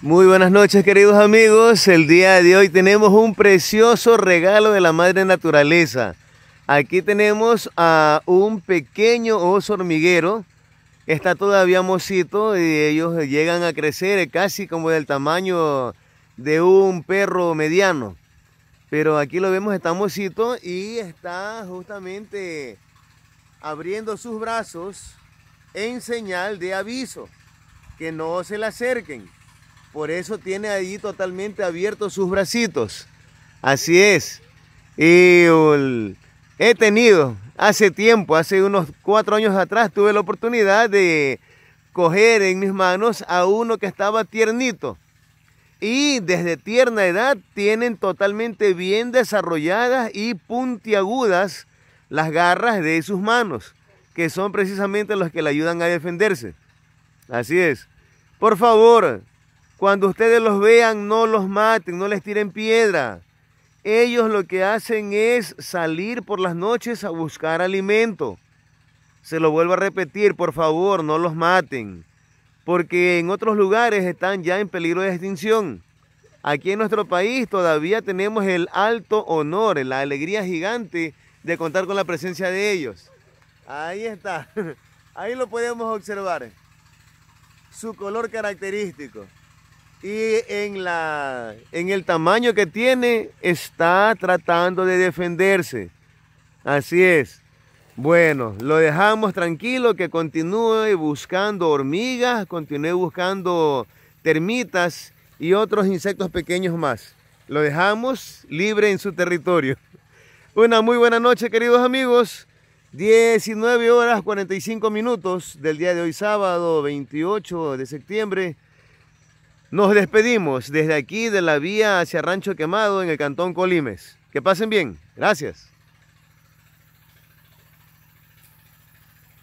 Muy buenas noches queridos amigos, el día de hoy tenemos un precioso regalo de la madre naturaleza. Aquí tenemos a un pequeño oso hormiguero, está todavía mocito y ellos llegan a crecer casi como del tamaño de un perro mediano. Pero aquí lo vemos, está mocito y está justamente abriendo sus brazos en señal de aviso que no se le acerquen. Por eso tiene allí totalmente abiertos sus bracitos. Así es. Y he tenido hace tiempo, hace unos cuatro años atrás, tuve la oportunidad de coger en mis manos a uno que estaba tiernito. Y desde tierna edad tienen totalmente bien desarrolladas y puntiagudas las garras de sus manos, que son precisamente las que le ayudan a defenderse. Así es. Por favor, cuando ustedes los vean, no los maten, no les tiren piedra. Ellos lo que hacen es salir por las noches a buscar alimento. Se lo vuelvo a repetir, por favor, no los maten, porque en otros lugares están ya en peligro de extinción. Aquí en nuestro país todavía tenemos el alto honor, la alegría gigante de contar con la presencia de ellos. Ahí está, ahí lo podemos observar su color característico. Y en, la, en el tamaño que tiene, está tratando de defenderse. Así es. Bueno, lo dejamos tranquilo, que continúe buscando hormigas, continúe buscando termitas y otros insectos pequeños más. Lo dejamos libre en su territorio. Una muy buena noche, queridos amigos. 19 horas 45 minutos del día de hoy sábado 28 de septiembre. Nos despedimos desde aquí de la vía hacia Rancho Quemado en el Cantón Colimes. Que pasen bien. Gracias.